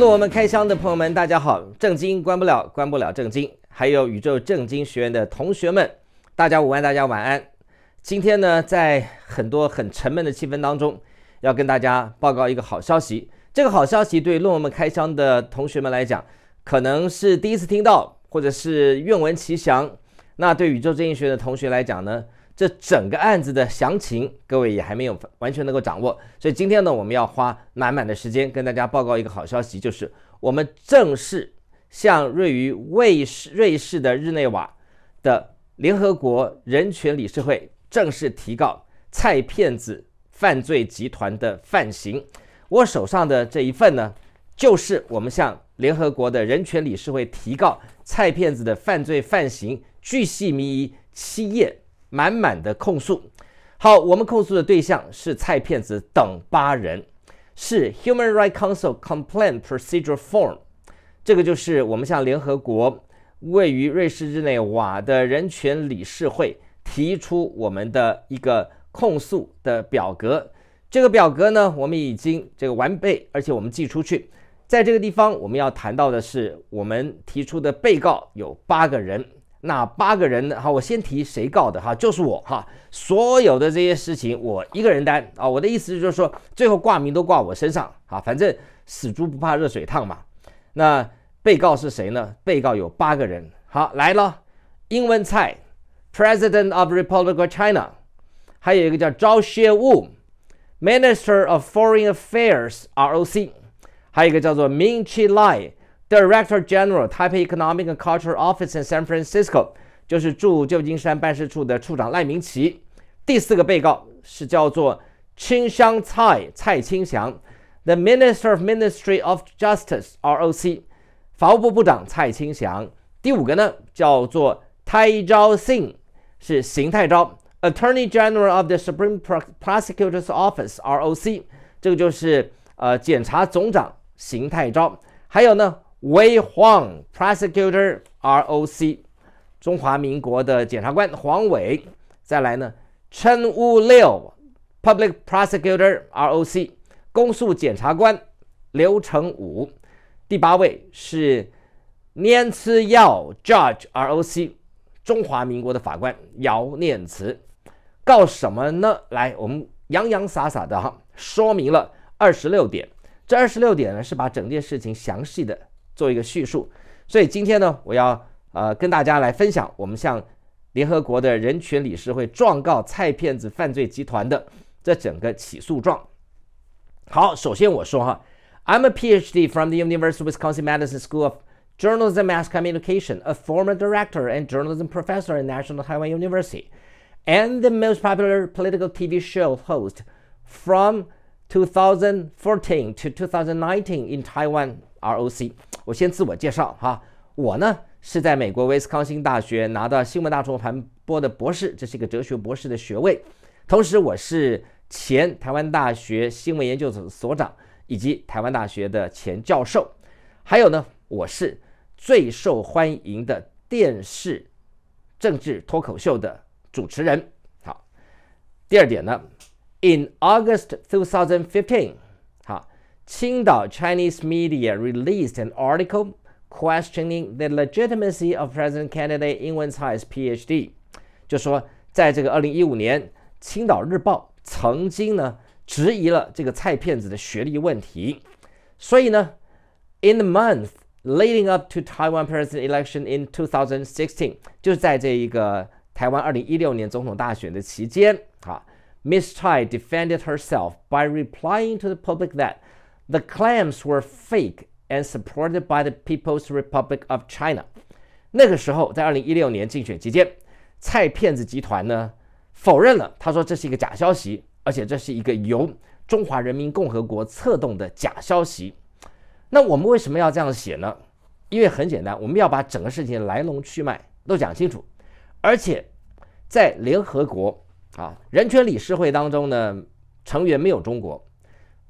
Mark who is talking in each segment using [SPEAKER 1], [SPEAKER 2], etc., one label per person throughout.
[SPEAKER 1] 论文开箱的朋友们，大家好！正经关不了，关不了正经，还有宇宙正经学院的同学们，大家午安，大家晚安。今天呢，在很多很沉闷的气氛当中，要跟大家报告一个好消息。这个好消息对论文开箱的同学们来讲，可能是第一次听到，或者是愿闻其详。那对宇宙正经学的同学来讲呢？这整个案子的详情，各位也还没有完全能够掌握，所以今天呢，我们要花满满的时间跟大家报告一个好消息，就是我们正式向位于瑞士瑞士的日内瓦的联合国人权理事会正式提告蔡骗子犯罪集团的犯行。我手上的这一份呢，就是我们向联合国的人权理事会提告蔡骗子的犯罪犯行巨细靡遗七页。满满的控诉。好，我们控诉的对象是蔡骗子等八人，是 Human Rights Council Complaint Procedure Form，这个就是我们向联合国位于瑞士日内瓦的人权理事会提出我们的一个控诉的表格。这个表格呢，我们已经这个完备，而且我们寄出去。在这个地方，我们要谈到的是，我们提出的被告有八个人。那八个人，哈，我先提谁告的，哈，就是我，哈，所有的这些事情我一个人担啊，我的意思就是说，最后挂名都挂我身上，啊，反正死猪不怕热水烫嘛。那被告是谁呢？被告有八个人，好来了，英文菜，President of Republic of China，还有一个叫 Zhao e w u m i n i s t e r of Foreign Affairs ROC，还有一个叫做 Min g c h i Lai。Director General Taipei Economic and c u l t u r e Office in San Francisco，就是驻旧金山办事处的处长赖明奇。第四个被告是叫做清祥蔡蔡清祥，The Minister of Ministry of Justice ROC，法务部部长蔡清祥。第五个呢叫做蔡昭信，是邢泰昭，Attorney General of the Supreme Prosecutors Office ROC，这个就是呃检察总长邢泰昭。还有呢。Wei Huang, Prosecutor ROC，中华民国的检察官黄伟。再来呢，Chen Wu l i Public Prosecutor ROC，公诉检察官刘成武。第八位是念慈耀 Judge ROC，中华民国的法官姚念慈。告什么呢？来，我们洋洋洒洒的哈，说明了二十六点。这二十六点呢，是把整件事情详细的。做一个叙述，所以今天呢，我要呃跟大家来分享我们向联合国的人权理事会状告蔡骗子犯罪集团的这整个起诉状。好，首先我说哈，I'm a PhD from the University Wisconsin Madison School of Journalism and Mass Communication, a former director and journalism professor in National Taiwan University, and the most popular political TV show host from 2014 to 2019 in Taiwan. R.O.C. 我先自我介绍哈，我呢是在美国威斯康星大学拿到新闻大众传播的博士，这是一个哲学博士的学位。同时，我是前台湾大学新闻研究所所长以及台湾大学的前教授。还有呢，我是最受欢迎的电视政治脱口秀的主持人。好，第二点呢，In August 2015。Qingdao Chinese media released an article questioning the legitimacy of President candidate 英文 PhD. PhD，就说在这个二零一五年，《青岛日报》曾经呢质疑了这个蔡骗子的学历问题，所以呢，in the month leading up to Taiwan president election in 2016，就是在这一个台湾二零一六年总统大选的期间，啊，Miss Chai defended herself by replying to the public that The claims were fake and supported by the People's Republic of China。那个时候，在二零一六年竞选期间，蔡骗子集团呢否认了，他说这是一个假消息，而且这是一个由中华人民共和国策动的假消息。那我们为什么要这样写呢？因为很简单，我们要把整个事情来龙去脉都讲清楚。而且，在联合国啊人权理事会当中呢，成员没有中国。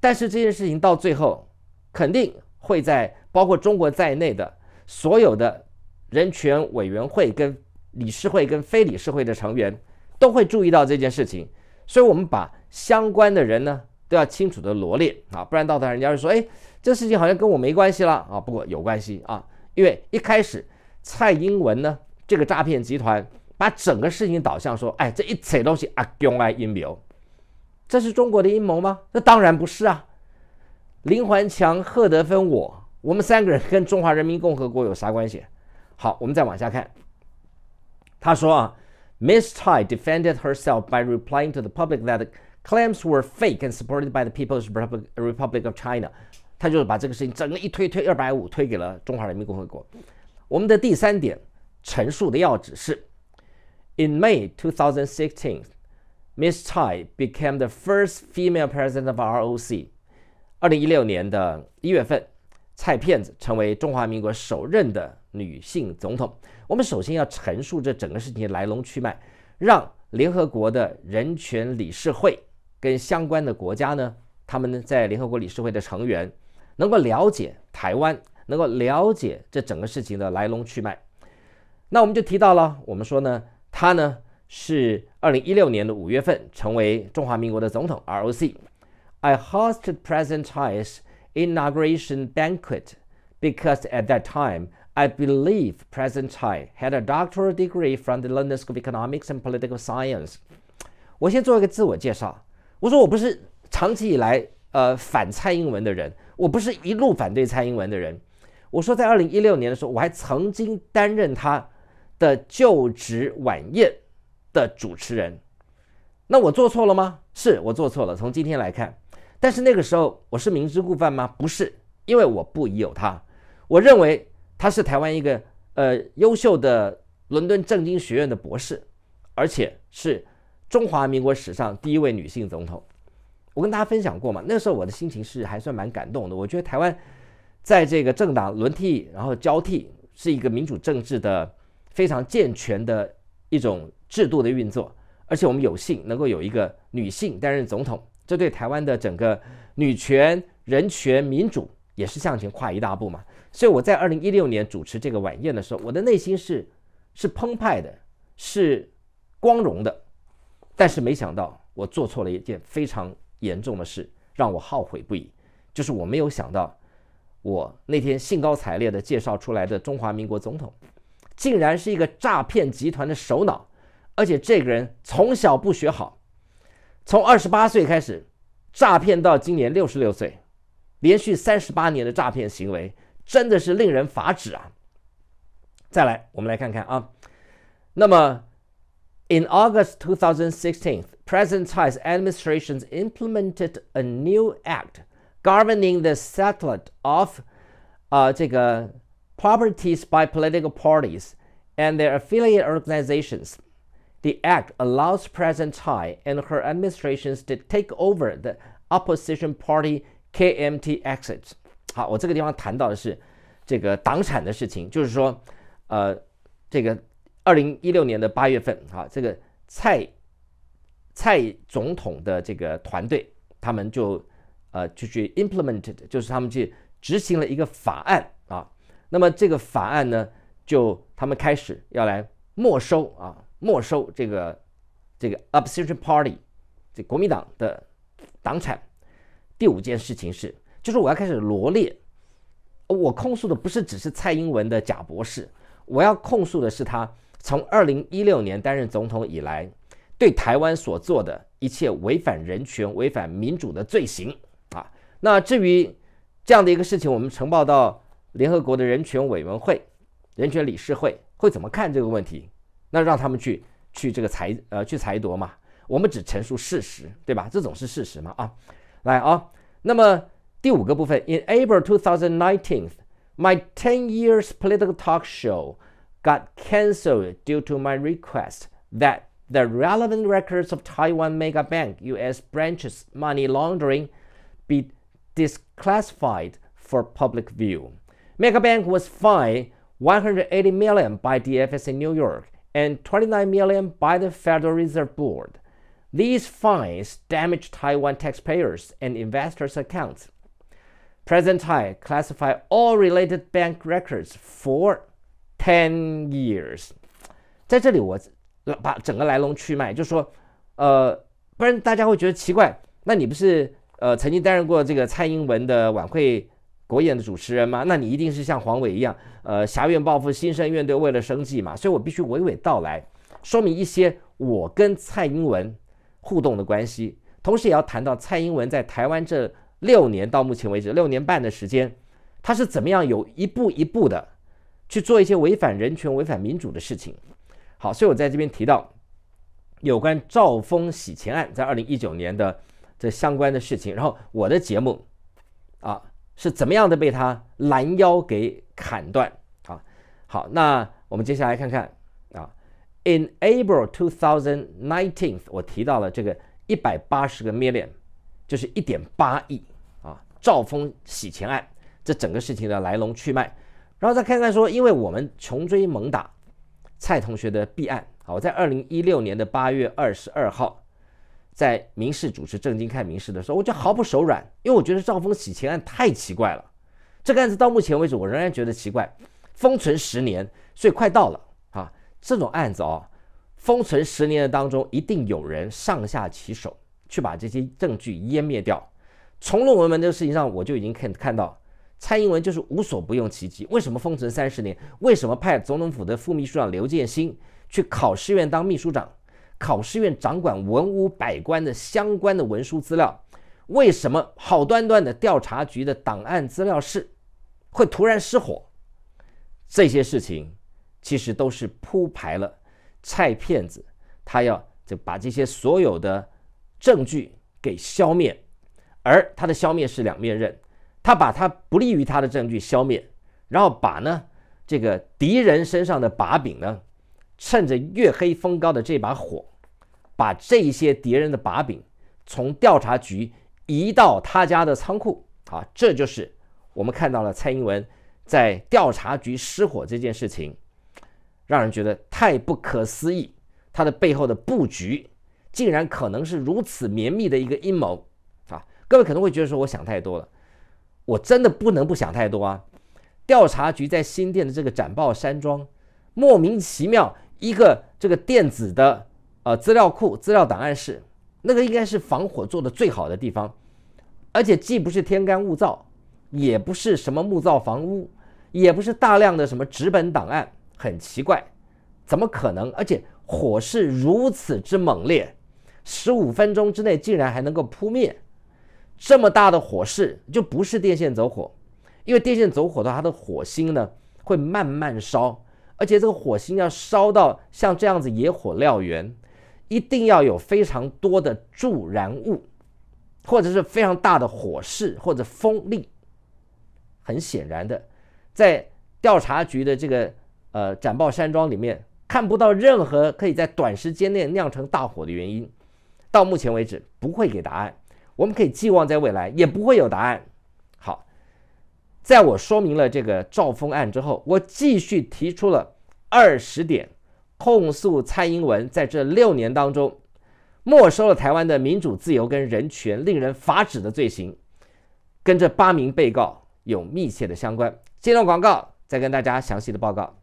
[SPEAKER 1] 但是这件事情到最后，肯定会在包括中国在内的所有的人权委员会、跟理事会、跟非理事会的成员都会注意到这件事情。所以，我们把相关的人呢都要清楚的罗列啊，不然到时候人家说，哎，这事情好像跟我没关系了啊。不过有关系啊，因为一开始蔡英文呢这个诈骗集团把整个事情导向说，哎，这一切都是阿公爱疫苗。这是中国的阴谋吗？那当然不是啊！林环强、贺德芬，我我们三个人跟中华人民共和国有啥关系？好，我们再往下看。他说啊，Miss Tai defended herself by replying to the public that claims were fake and supported by the People's Republic of China。他就是把这个事情整个一推，推二百五，推给了中华人民共和国。我们的第三点陈述的要旨是：In May 2016。Ms. i Chai became the first female president of ROC. 二零一六年的一月份，蔡骗子成为中华民国首任的女性总统。我们首先要陈述这整个事情的来龙去脉，让联合国的人权理事会跟相关的国家呢，他们呢在联合国理事会的成员能够了解台湾，能够了解这整个事情的来龙去脉。那我们就提到了，我们说呢，他呢。是二零一六年的五月份，成为中华民国的总统 （ROC）。I hosted President Tsai's inauguration banquet because at that time I believe President Tsai had a doctoral degree from the London School of Economics and Political Science。我先做一个自我介绍，我说我不是长期以来呃反蔡英文的人，我不是一路反对蔡英文的人。我说在二零一六年的时候，我还曾经担任他的就职晚宴。的主持人，那我做错了吗？是我做错了。从今天来看，但是那个时候我是明知故犯吗？不是，因为我不疑有他。我认为他是台湾一个呃优秀的伦敦政经学院的博士，而且是中华民国史上第一位女性总统。我跟大家分享过嘛，那时候我的心情是还算蛮感动的。我觉得台湾在这个政党轮替，然后交替，是一个民主政治的非常健全的一种。制度的运作，而且我们有幸能够有一个女性担任总统，这对台湾的整个女权、人权、民主也是向前跨一大步嘛。所以我在二零一六年主持这个晚宴的时候，我的内心是是澎湃的，是光荣的。但是没想到我做错了一件非常严重的事，让我后悔不已，就是我没有想到我那天兴高采烈地介绍出来的中华民国总统，竟然是一个诈骗集团的首脑。而且这个人从小不学好，从二十八岁开始诈骗到今年六十六岁，连续三十八年的诈骗行为，真的是令人发指啊！再来，我们来看看啊。那么，In August 2016, President t r u n p s administration implemented a new act governing the settlement of 啊这个 properties by political parties and their a f f i l i a t e organizations. The act allows President Tsai and her administration s to take over the opposition party KMT e x i t s 好，我这个地方谈到的是这个党产的事情，就是说，呃，这个二零一六年的八月份，哈，这个蔡蔡总统的这个团队，他们就呃就去 implemented，就是他们去执行了一个法案啊。那么这个法案呢，就他们开始要来没收啊。没收这个这个 opposition party，这国民党的党产。第五件事情是，就是我要开始罗列，我控诉的不是只是蔡英文的假博士，我要控诉的是他从二零一六年担任总统以来对台湾所做的一切违反人权、违反民主的罪行啊。那至于这样的一个事情，我们呈报到联合国的人权委员会、人权理事会会怎么看这个问题？那让他们去去这个裁呃去裁夺嘛，我们只陈述事实，对吧？这总是事实嘛啊！来啊，那么第五个部分，In April 2019, my 10 years political talk show got cancelled due to my request that the relevant records of Taiwan Mega Bank U.S. branches money laundering be disclassified for public view. Megabank was fined 180 million by DFS in New York and 29 million by the Federal Reserve Board. These fines damage Taiwan taxpayers and investors' accounts. President Tai classified all related bank records for ten years. years。在这里，我把整个来龙去脉，就说，呃，不然大家会觉得奇怪，那你不是呃曾经担任过这个蔡英文的晚会国演的主持人吗？那你一定是像黄伟一样，呃，侠院报复、新生院队为了生计嘛。所以我必须娓娓道来，说明一些我跟蔡英文互动的关系，同时也要谈到蔡英文在台湾这六年到目前为止六年半的时间，他是怎么样有一步一步的去做一些违反人权、违反民主的事情。好，所以我在这边提到有关赵峰洗钱案在二零一九年的这相关的事情，然后我的节目啊。是怎么样的被他拦腰给砍断？啊，好，那我们接下来看看啊。In April 2019，我提到了这个一百八十个 million，就是一点八亿啊。赵峰洗钱案，这整个事情的来龙去脉，然后再看看说，因为我们穷追猛打蔡同学的弊案啊，我在二零一六年的八月二十二号。在民事主持正经开民事的时候，我就毫不手软，因为我觉得赵峰洗钱案太奇怪了。这个案子到目前为止，我仍然觉得奇怪。封存十年，所以快到了啊！这种案子哦，封存十年的当中，一定有人上下其手，去把这些证据湮灭掉。从论文门这个事情上，我就已经看看到，蔡英文就是无所不用其极。为什么封存三十年？为什么派总统府的副秘书长刘建新去考试院当秘书长？考试院掌管文武百官的相关的文书资料，为什么好端端的调查局的档案资料室会突然失火？这些事情其实都是铺排了。蔡骗子他要就把这些所有的证据给消灭，而他的消灭是两面刃，他把他不利于他的证据消灭，然后把呢这个敌人身上的把柄呢，趁着月黑风高的这把火。把这些敌人的把柄从调查局移到他家的仓库啊，这就是我们看到了蔡英文在调查局失火这件事情，让人觉得太不可思议。他的背后的布局竟然可能是如此绵密的一个阴谋啊！各位可能会觉得说我想太多了，我真的不能不想太多啊！调查局在新店的这个展报山庄，莫名其妙一个这个电子的。啊，资料库、资料档案室，那个应该是防火做的最好的地方，而且既不是天干物燥，也不是什么木造房屋，也不是大量的什么纸本档案，很奇怪，怎么可能？而且火势如此之猛烈，十五分钟之内竟然还能够扑灭，这么大的火势就不是电线走火，因为电线走火的话，它的火星呢会慢慢烧，而且这个火星要烧到像这样子野火燎原，一定要有非常多的助燃物，或者是非常大的火势或者风力。很显然的，在调查局的这个呃展报山庄里面看不到任何可以在短时间内酿成大火的原因。到目前为止不会给答案，我们可以寄望在未来也不会有答案。好，在我说明了这个赵峰案之后，我继续提出了二十点。控诉蔡英文在这六年当中没收了台湾的民主自由跟人权，令人发指的罪行，跟这八名被告有密切的相关。接段广告，再跟大家详细的报告。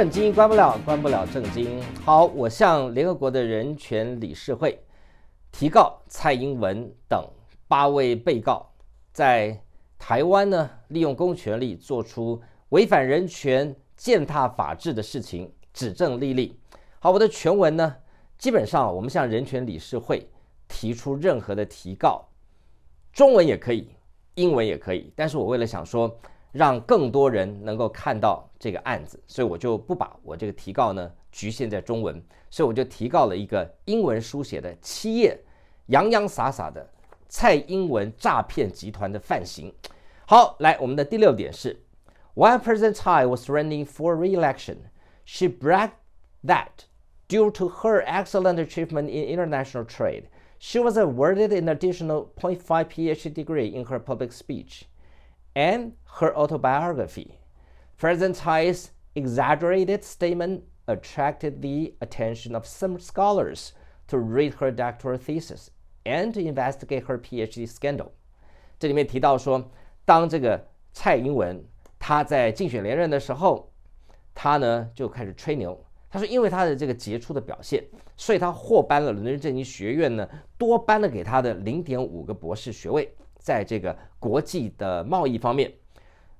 [SPEAKER 1] 正经关不了，关不了正经。好，我向联合国的人权理事会提告蔡英文等八位被告，在台湾呢利用公权力做出违反人权、践踏法治的事情，指证立例。好，我的全文呢，基本上我们向人权理事会提出任何的提告，中文也可以，英文也可以。但是我为了想说。让更多人能够看到这个案子，所以我就不把我这个提告呢局限在中文，所以我就提告了一个英文书写的七页洋洋洒洒的蔡英文诈骗集团的犯行。好，来，我们的第六点是 w h e President Hai was running for re-election, she bragged that due to her excellent achievement in international trade, she was awarded an additional 0.5 Ph.D. degree in her public speech. And her autobiography, President Hayes' exaggerated statement attracted the attention of some scholars to read her doctoral thesis and to investigate her Ph.D. scandal. 这里面提到说，当这个蔡英文她在竞选连任的时候，她呢就开始吹牛，她说因为她的这个杰出的表现，所以她获颁了伦敦政经学院呢多颁了给她的零点五个博士学位。在这个国际的贸易方面，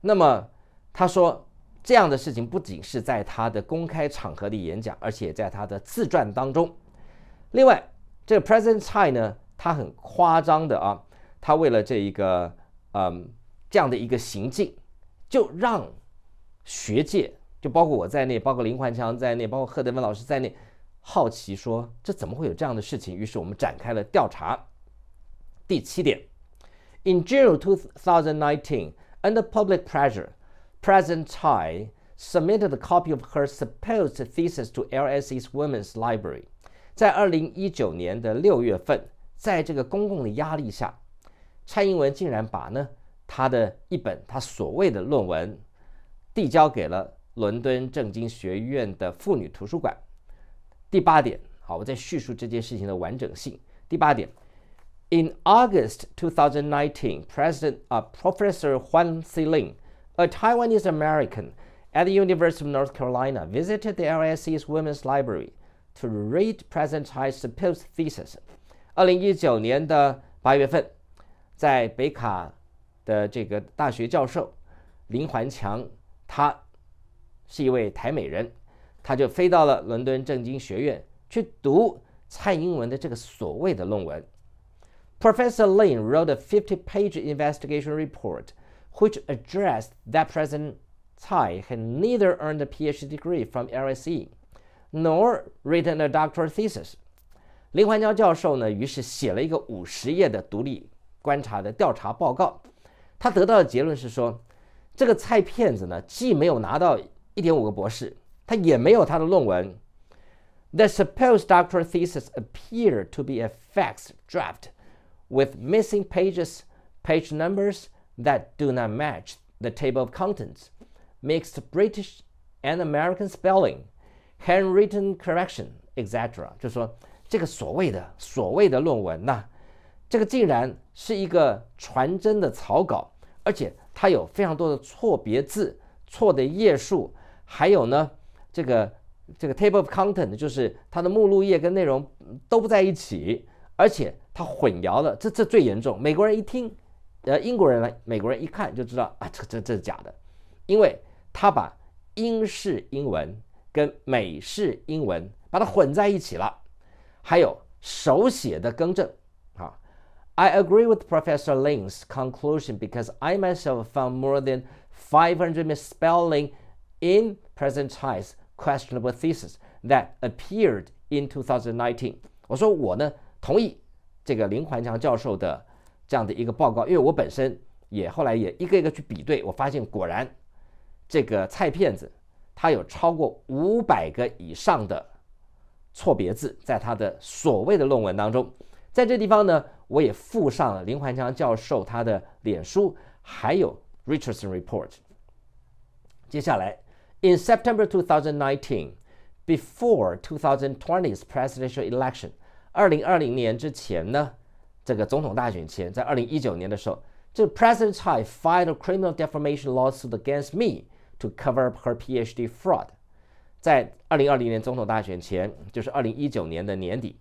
[SPEAKER 1] 那么他说这样的事情不仅是在他的公开场合的演讲，而且在他的自传当中。另外，这个 President Chai 呢，他很夸张的啊，他为了这一个嗯这样的一个行径，就让学界就包括我在内，包括林焕强在内，包括贺德文老师在内，好奇说这怎么会有这样的事情？于是我们展开了调查。第七点。In June 2019, under public pressure, President Tsai submitted a copy of her supposed thesis to LSE's Women's Library. 在二零一九年的六月份，在这个公共的压力下，蔡英文竟然把呢她的一本她所谓的论文递交给了伦敦政经学院的妇女图书馆。第八点，好，我在叙述这件事情的完整性。第八点。In August 2019, President, uh, Professor Huan Siling, a Taiwanese American at the University of North Carolina, visited the LSE's Women's Library to read President Tsai's thesis. 二零一九年的八月份，在北卡的这个大学教授林环强，他是一位台美人，他就飞到了伦敦政经学院去读蔡英文的这个所谓的论文。Professor Lin wrote a 50-page investigation report which addressed that President Tsai had neither earned a PhD degree from LSE nor written a doctoral thesis. The supposed doctoral thesis appeared to be a faxed draft with missing pages, page numbers that do not match the table of contents, mixed British and American spelling, handwritten correction, etc. 就说这个所谓的所谓的论文呐，这个竟然是一个传真的草稿，而且它有非常多的错别字、错的页数，还有呢，这个这个 table of content 就是它的目录页跟内容都不在一起，而且。他混淆了，这这最严重。美国人一听，呃，英国人呢，美国人一看就知道啊，这这这是假的，因为他把英式英文跟美式英文把它混在一起了。还有手写的更正啊，I agree with Professor Ling's conclusion because I myself found more than five hundred misspelling in p r e s e n t He's questionable thesis that appeared in 2019。我说我呢同意。这个林环强教授的这样的一个报告，因为我本身也后来也一个一个去比对，我发现果然这个蔡骗子他有超过五百个以上的错别字在他的所谓的论文当中。在这地方呢，我也附上了林环强教授他的脸书，还有 Richardson Report。接下来，in September 2019, before 2020's presidential election。二零二零年之前呢，这个总统大选前，在二零一九年的时候，这个 President Tsai filed a criminal defamation l a w s u i t against me to cover up her Ph.D. fraud。在二零二零年总统大选前，就是二零一九年的年底，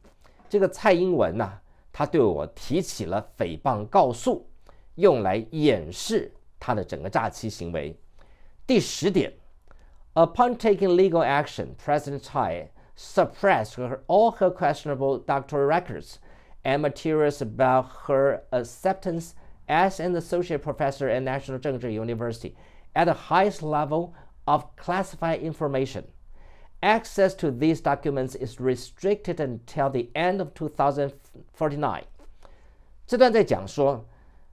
[SPEAKER 1] 这个蔡英文呢，她对我提起了诽谤告诉，用来掩饰她的整个诈欺行为。第十点，Upon taking legal action, President Tsai。suppressed her, all her questionable doctoral records and materials about her acceptance as an associate professor at National Zhengzhi University at the highest level of classified information. Access to these documents is restricted until the end of 2049。这段在讲说，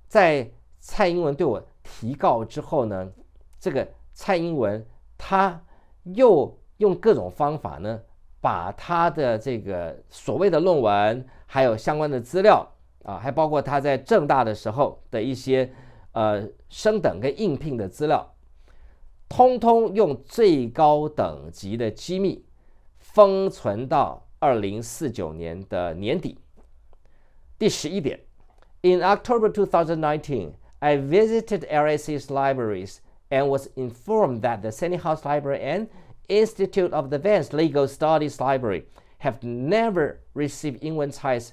[SPEAKER 1] 在蔡英文对我提告之后呢，这个蔡英文他又用各种方法呢把他的这个所谓的论文，还有相关的资料啊，还包括他在正大的时候的一些呃升等跟应聘的资料，通通用最高等级的机密封存到二零四九年的年底。第十一点，In October two thousand nineteen, I visited l s c s libraries and was informed that the Senate House Library and Institute of Advanced Legal Studies Library have never received Inwentzheis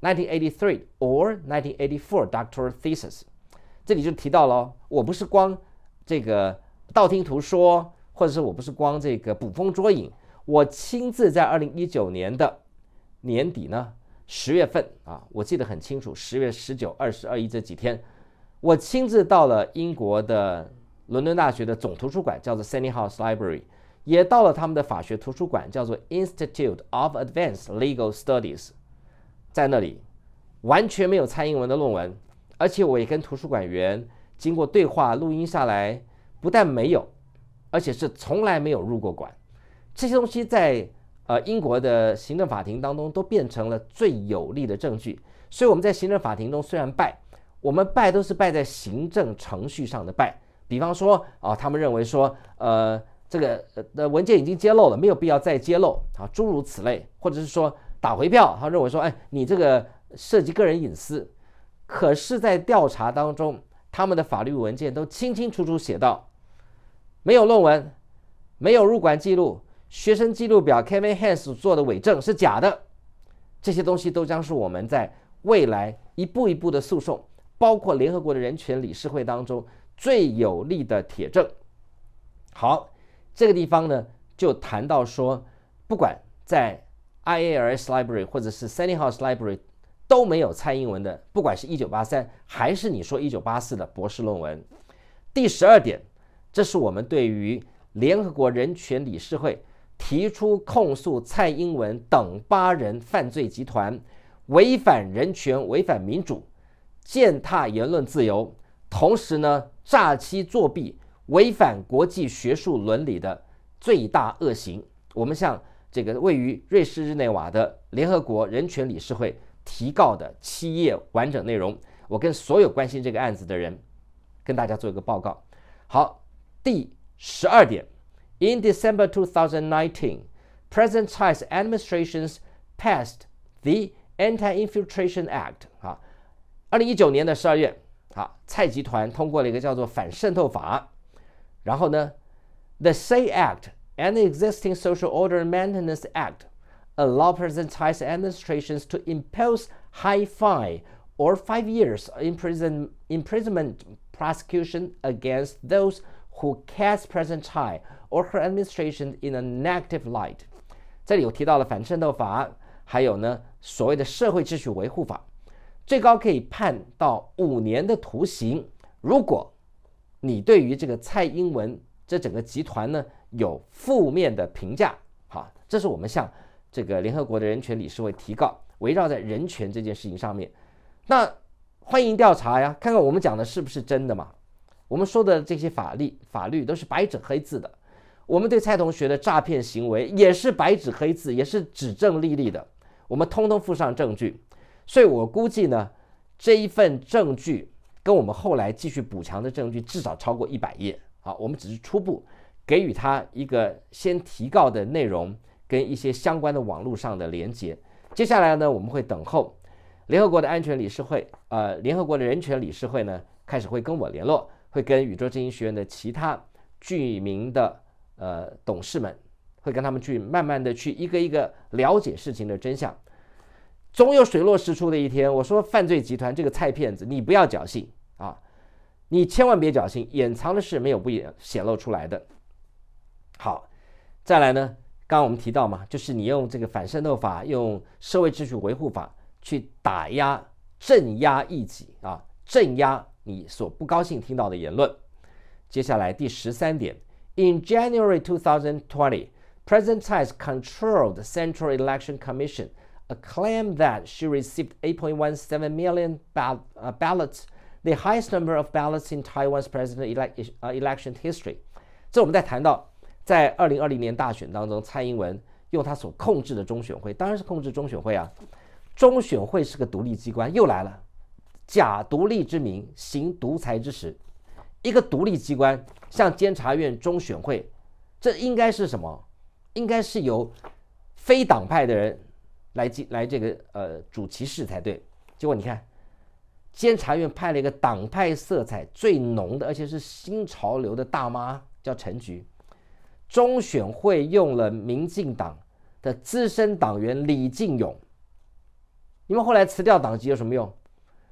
[SPEAKER 1] 1983 or 1984 Doctoral thesis。这里就提到了，我不是光这个道听途说，或者是我不是光这个捕风捉影，我亲自在二零一九年的年底呢，十月份啊，我记得很清楚，十月十九、二十二、一这几天，我亲自到了英国的伦敦大学的总图书馆，叫做 s e n a y House Library。也到了他们的法学图书馆，叫做 Institute of Advanced Legal Studies，在那里完全没有蔡英文的论文，而且我也跟图书馆员经过对话录音下来，不但没有，而且是从来没有入过馆。这些东西在呃英国的行政法庭当中都变成了最有力的证据。所以我们在行政法庭中虽然败，我们败都是败在行政程序上的败，比方说啊，他们认为说呃。这个的文件已经揭露了，没有必要再揭露啊，诸如此类，或者是说打回票，他认为说，哎，你这个涉及个人隐私，可是，在调查当中，他们的法律文件都清清楚楚写到，没有论文，没有入馆记录，学生记录表，Kevin h a s s 做的伪证是假的，这些东西都将是我们在未来一步一步的诉讼，包括联合国的人权理事会当中最有力的铁证。好。这个地方呢，就谈到说，不管在 I A R S Library 或者是 s y n n e y House Library，都没有蔡英文的，不管是一九八三还是你说一九八四的博士论文。第十二点，这是我们对于联合国人权理事会提出控诉蔡英文等八人犯罪集团违反人权、违反民主、践踏言论自由，同时呢，诈欺作弊。违反国际学术伦理的最大恶行，我们向这个位于瑞士日内瓦的联合国人权理事会提告的七页完整内容，我跟所有关心这个案子的人，跟大家做一个报告。好，第十二点，In December 2019, President Xi's administration's passed the Anti-Infiltration Act. 啊，二零一九年的十二月，啊，蔡集团通过了一个叫做反渗透法。然后呢，The SAY Act and the existing Social Order Maintenance Act allow presidential administrations to impose high fine or five years imprison, imprisonment prosecution against those who cast President Tsai or her administration in a negative 这里有提到了反渗透法，还有呢，所谓的社会秩序维护法，最高可以判到五年的徒刑，如果。你对于这个蔡英文这整个集团呢有负面的评价，哈，这是我们向这个联合国的人权理事会提告，围绕在人权这件事情上面，那欢迎调查呀，看看我们讲的是不是真的嘛？我们说的这些法律法律都是白纸黑字的，我们对蔡同学的诈骗行为也是白纸黑字，也是指证立立的，我们通通附上证据，所以我估计呢这一份证据。跟我们后来继续补强的证据至少超过一百页啊！我们只是初步给予他一个先提告的内容，跟一些相关的网络上的连接。接下来呢，我们会等候联合国的安全理事会，呃，联合国的人权理事会呢，开始会跟我联络，会跟宇宙精英学院的其他具名的呃董事们，会跟他们去慢慢的去一个一个了解事情的真相。总有水落石出的一天。我说，犯罪集团这个菜骗子，你不要侥幸啊！你千万别侥幸，掩藏的事没有不显露出来的。好，再来呢？刚刚我们提到嘛，就是你用这个反渗透法，用社会秩序维护法去打压、镇压异己啊，镇压你所不高兴听到的言论。接下来第十三点：In January 2020, President has controlled Central Election Commission. claim that she received 8.17 million ballot, s the highest number of ballots in Taiwan's presidential election history. 这我们在谈到在2020年大选当中，蔡英文用她所控制的中选会，当然是控制中选会啊。中选会是个独立机关，又来了，假独立之名行独裁之实。一个独立机关像监察院、中选会，这应该是什么？应该是由非党派的人。来，进来这个呃，主骑事才对。结果你看，监察院派了一个党派色彩最浓的，而且是新潮流的大妈，叫陈菊。中选会用了民进党的资深党员李进勇。你们后来辞掉党籍有什么用？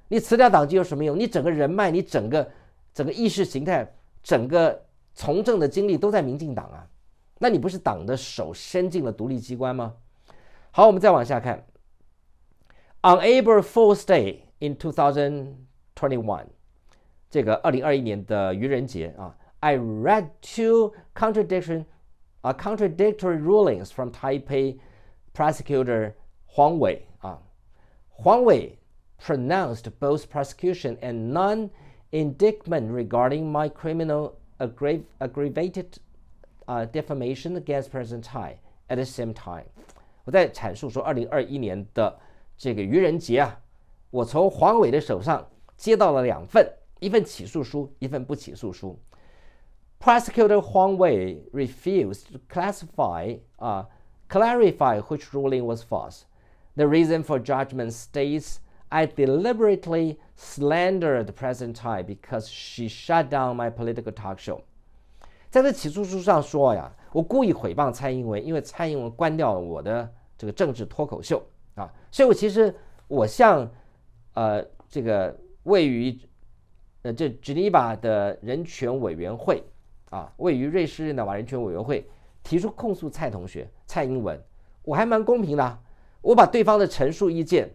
[SPEAKER 1] 你辞掉党籍有什么用？你整个人脉，你整个整个意识形态，整个从政的经历都在民进党啊，那你不是党的手伸进了独立机关吗？好，我们再往下看。On April Fool's Day in 2021，这个二零二一年的愚人节啊，I read two contradiction contradictory rulings from Taipei prosecutor Huang Wei 啊，Huang Wei pronounced both prosecution and non-indictment regarding my criminal aggravated uh, defamation against President Tai at the same time. 我在阐述说，二零二一年的这个愚人节啊，我从黄伟的手上接到了两份，一份起诉书，一份不起诉书。Prosecutor Huang Wei refused to classify, ah, clarify which ruling was false. The reason for judgment states, I deliberately slandered President t i because she shut down my political talk show. 在这起诉书上说呀。我故意毁谤蔡英文，因为蔡英文关掉了我的这个政治脱口秀啊，所以我其实我向，呃，这个位于，呃，这吉尼巴的人权委员会啊，位于瑞士日内瓦人权委员会提出控诉蔡同学蔡英文，我还蛮公平的，我把对方的陈述意见，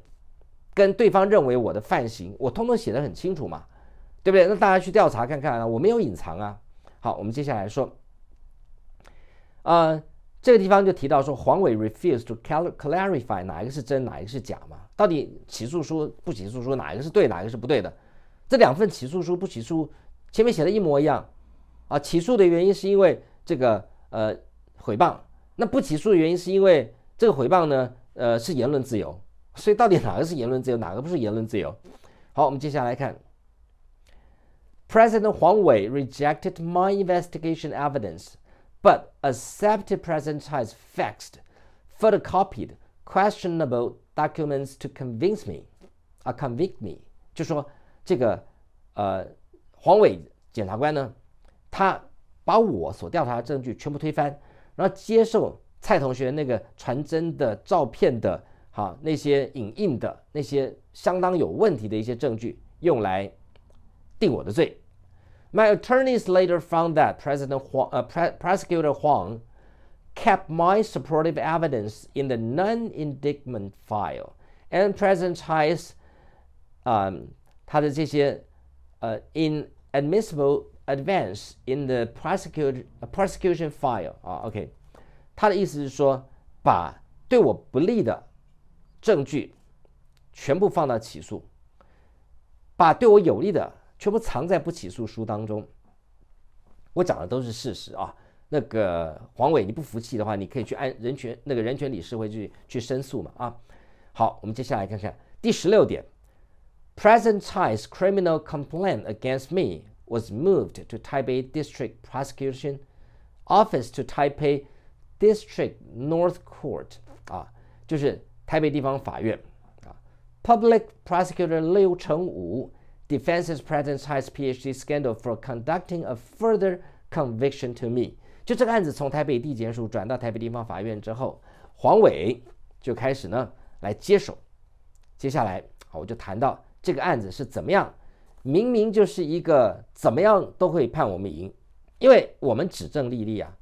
[SPEAKER 1] 跟对方认为我的犯行，我通通写得很清楚嘛，对不对？那大家去调查看看啊，我没有隐藏啊。好，我们接下来说。呃，这个地方就提到说，黄伟 r e f u s e to clarify 哪一个是真，哪一个是假嘛？到底起诉书、不起诉书，哪一个是对，哪个是不对的？这两份起诉书、不起诉，前面写的一模一样，啊，起诉的原因是因为这个呃毁谤，那不起诉的原因是因为这个毁谤呢，呃是言论自由，所以到底哪个是言论自由，哪个不是言论自由？好，我们接下来看，President 黄伟 rejected my investigation evidence。But a c e p t e d p r e s e n t has faxed, photocopied, questionable documents to convince me, t convict me。就说，这个呃，黄伟检察官呢，他把我所调查的证据全部推翻，然后接受蔡同学那个传真、的照片的哈那些影印的那些相当有问题的一些证据，用来定我的罪。My attorneys later found that President Huang, uh, Pre Prosecutor Huang kept my supportive evidence in the non-indictment file, and President Chai's, um, 他的这些呃、uh, inadmissible advance in the prosecutor uh, prosecution file ah, okay. 啊、uh,，OK，他的意思是说把对我不利的证据全部放到起诉，把对我有利的。全部藏在不起诉书当中。我讲的都是事实啊！那个黄伟，你不服气的话，你可以去按人权那个人权理事会去去申诉嘛啊！好，我们接下来看看第十六点：Present case criminal complaint against me was moved to Taipei District Prosecution Office to Taipei District North Court 啊，就是台北地方法院啊。Public Prosecutor Liu Cheng Wu。d e f e n s e s President Highs PhD Scandal for Conducting a Further Conviction to Me。就这个案子从台北地检署转到台北地方法院之后，黄伟就开始呢来接手。接下来，好，我就谈到这个案子是怎么样，明明就是一个怎么样都会判我们赢，因为我们指证力力啊，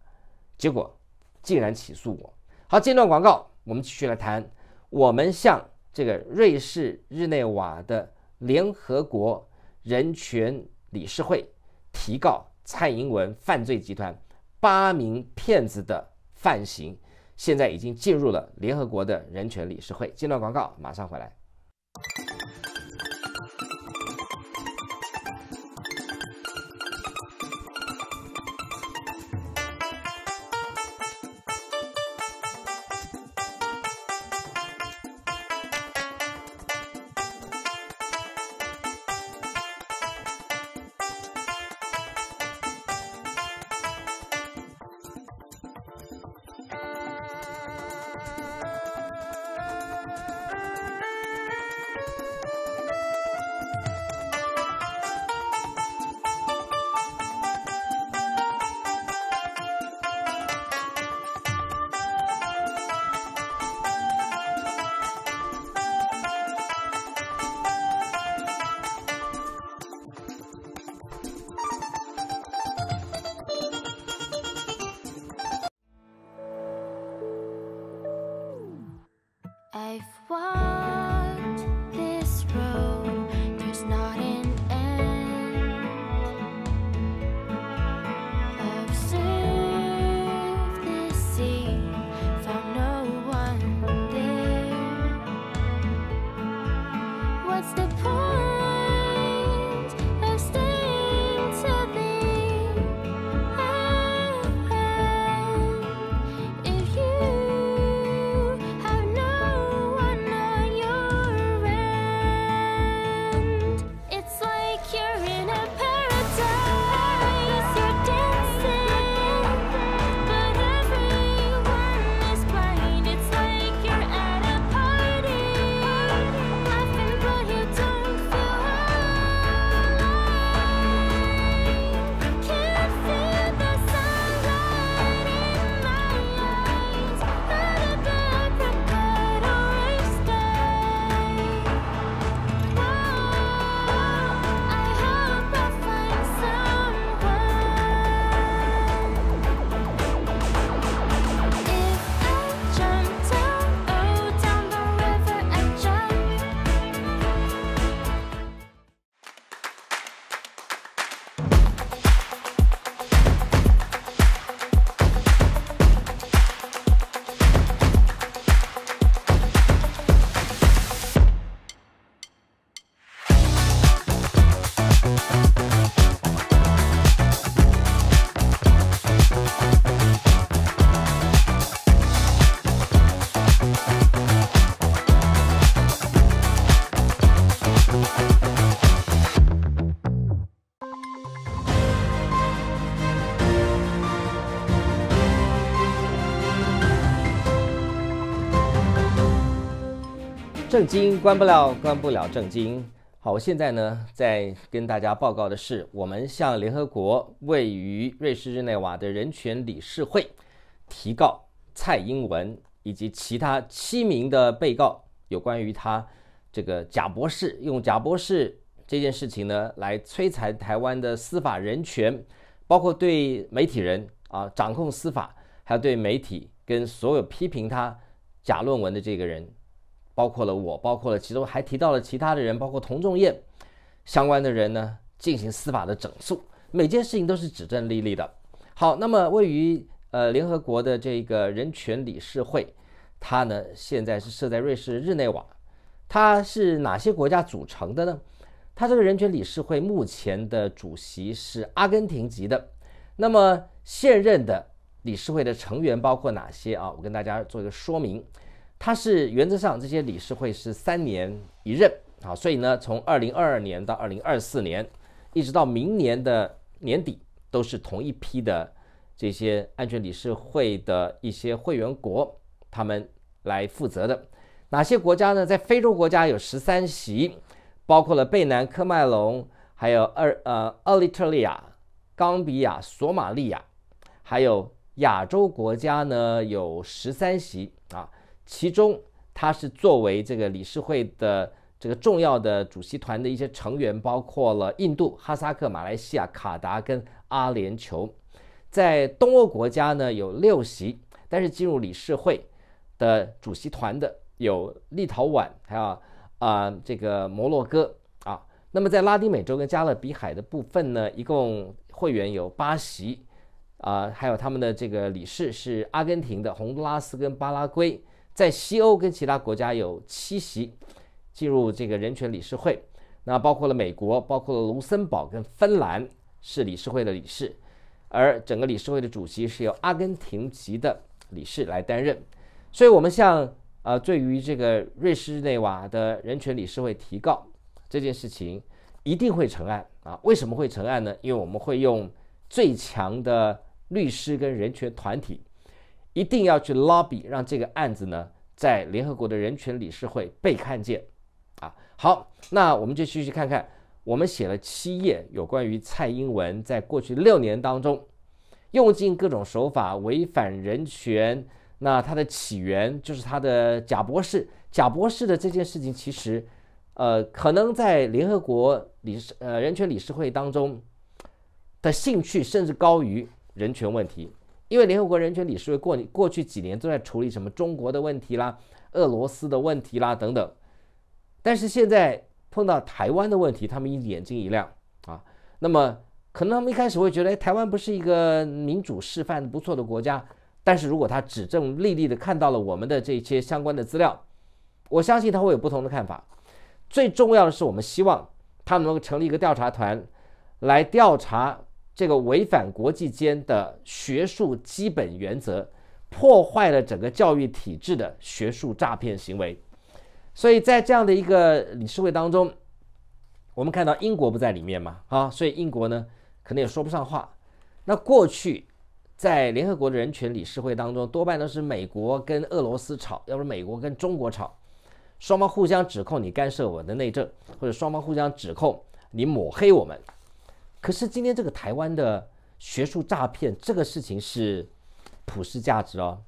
[SPEAKER 1] 结果竟然起诉我。好，这段广告我们继续来谈。我们向这个瑞士日内瓦的。联合国人权理事会提告蔡英文犯罪集团八名骗子的犯行，现在已经进入了联合国的人权理事会。这段广告马上回来。正经关不了，关不了正经。好，我现在呢在跟大家报告的是，我们向联合国位于瑞士日内瓦的人权理事会提告蔡英文以及其他七名的被告，有关于他这个假博士用假博士这件事情呢，来摧残台湾的司法人权，包括对媒体人啊掌控司法，还有对媒体跟所有批评他假论文的这个人。包括了我，包括了其中还提到了其他的人，包括童仲彦相关的人呢，进行司法的整肃。每件事情都是指证立立的。好，那么位于呃联合国的这个人权理事会，它呢现在是设在瑞士日内瓦。它是哪些国家组成的呢？它这个人权理事会目前的主席是阿根廷籍的。那么现任的理事会的成员包括哪些啊？我跟大家做一个说明。它是原则上这些理事会是三年一任啊，所以呢，从二零二二年到二零二四年，一直到明年的年底，都是同一批的这些安全理事会的一些会员国，他们来负责的。哪些国家呢？在非洲国家有十三席，包括了贝南、科麦隆，还有厄呃奥利特利亚、冈比亚、索马利亚，还有亚洲国家呢有十三席啊。其中，他是作为这个理事会的这个重要的主席团的一些成员，包括了印度、哈萨克、马来西亚、卡达跟阿联酋。在东欧国家呢有六席，但是进入理事会的主席团的有立陶宛，还有啊这个摩洛哥啊。那么在拉丁美洲跟加勒比海的部分呢，一共会员有八席啊，还有他们的这个理事是阿根廷的、洪都拉斯跟巴拉圭。在西欧跟其他国家有七席进入这个人权理事会，那包括了美国，包括了卢森堡跟芬兰是理事会的理事，而整个理事会的主席是由阿根廷籍的理事来担任。所以，我们向呃，对于这个瑞士日内瓦的人权理事会提告这件事情，一定会成案啊？为什么会成案呢？因为我们会用最强的律师跟人权团体。一定要去 lobby，让这个案子呢在联合国的人权理事会被看见，啊，好，那我们就继续看看，我们写了七页有关于蔡英文在过去六年当中用尽各种手法违反人权，那它的起源就是他的假博士，假博士的这件事情其实，呃，可能在联合国理事呃人权理事会当中的兴趣甚至高于人权问题。因为联合国人权理事会过过去几年都在处理什么中国的问题啦、俄罗斯的问题啦等等，但是现在碰到台湾的问题，他们一眼睛一亮啊。那么可能他们一开始会觉得，哎，台湾不是一个民主示范不错的国家。但是如果他指正立立的看到了我们的这些相关的资料，我相信他会有不同的看法。最重要的是，我们希望他们能成立一个调查团来调查。这个违反国际间的学术基本原则，破坏了整个教育体制的学术诈骗行为，所以在这样的一个理事会当中，我们看到英国不在里面嘛，啊，所以英国呢可能也说不上话。那过去在联合国的人权理事会当中，多半都是美国跟俄罗斯吵，要不美国跟中国吵，双方互相指控你干涉我的内政，或者双方互相指控你抹黑我们。可是今天这个台湾的学术诈骗这个事情是普世价值哦，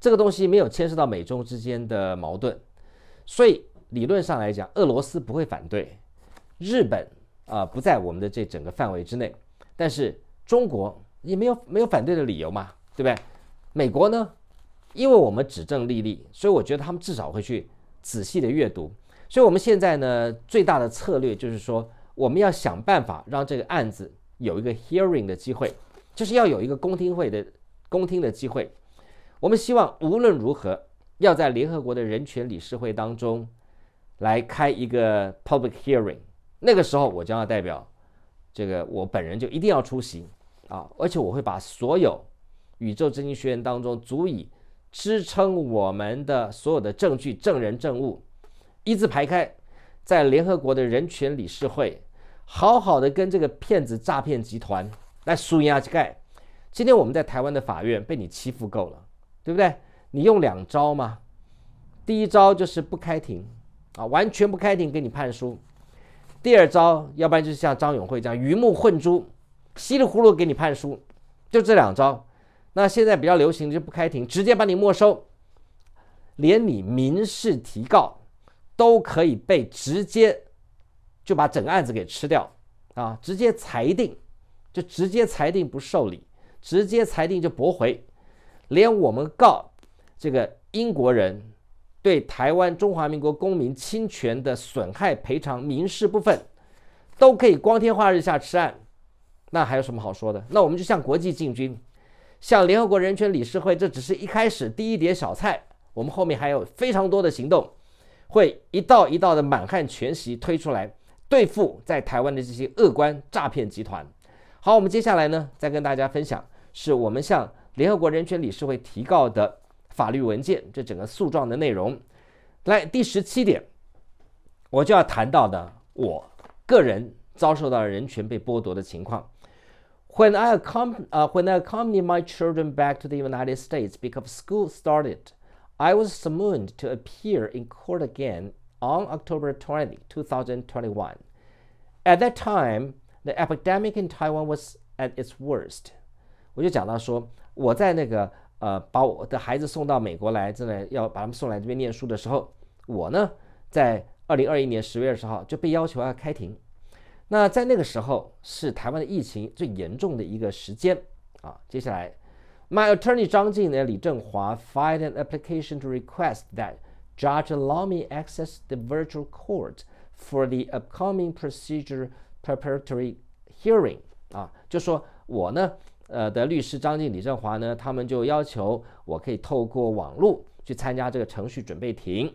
[SPEAKER 1] 这个东西没有牵涉到美中之间的矛盾，所以理论上来讲，俄罗斯不会反对，日本啊不在我们的这整个范围之内，但是中国也没有没有反对的理由嘛，对不对？美国呢，因为我们指挣利利，所以我觉得他们至少会去仔细的阅读，所以我们现在呢最大的策略就是说。我们要想办法让这个案子有一个 hearing 的机会，就是要有一个公听会的公听的机会。我们希望无论如何要在联合国的人权理事会当中来开一个 public hearing。那个时候，我将要代表这个我本人就一定要出席啊！而且我会把所有宇宙真经学院当中足以支撑我们的所有的证据、证人、证物一字排开，在联合国的人权理事会。好好的跟这个骗子诈骗集团来输赢乞丐，今天我们在台湾的法院被你欺负够了，对不对？你用两招嘛，第一招就是不开庭啊，完全不开庭给你判输；第二招，要不然就是像张永会这样鱼目混珠，稀里糊涂给你判输，就这两招。那现在比较流行的就不开庭，直接把你没收，连你民事提告都可以被直接。就把整个案子给吃掉，啊，直接裁定，就直接裁定不受理，直接裁定就驳回，连我们告这个英国人对台湾中华民国公民侵权的损害赔偿民事部分都可以光天化日下吃案，那还有什么好说的？那我们就向国际进军，向联合国人权理事会，这只是一开始第一碟小菜，我们后面还有非常多的行动，会一道一道的满汉全席推出来。对付在台湾的这些恶官诈骗集团。好，我们接下来呢，再跟大家分享，是我们向联合国人权理事会提告的法律文件，这整个诉状的内容。来，第十七点，我就要谈到的，我个人遭受到人权被剥夺的情况。When I a c c o m p a n i accompany my children back to the United States because school started, I was summoned to appear in court again. On October twenty, two thousand twenty-one, at that time, the epidemic in Taiwan was at its worst. 我就讲到说，我在那个呃，把我的孩子送到美国来，正在要把他们送来这边念书的时候，我呢，在二零二一年十月二十号就被要求要开庭。那在那个时候，是台湾的疫情最严重的一个时间啊。接下来，my attorney 张静呢，李振华 filed an application to request that. Judge, allow me access the virtual court for the upcoming procedure preparatory hearing. hearing。啊，就说我呢，呃的律师张静、李振华呢，他们就要求我可以透过网络去参加这个程序准备庭。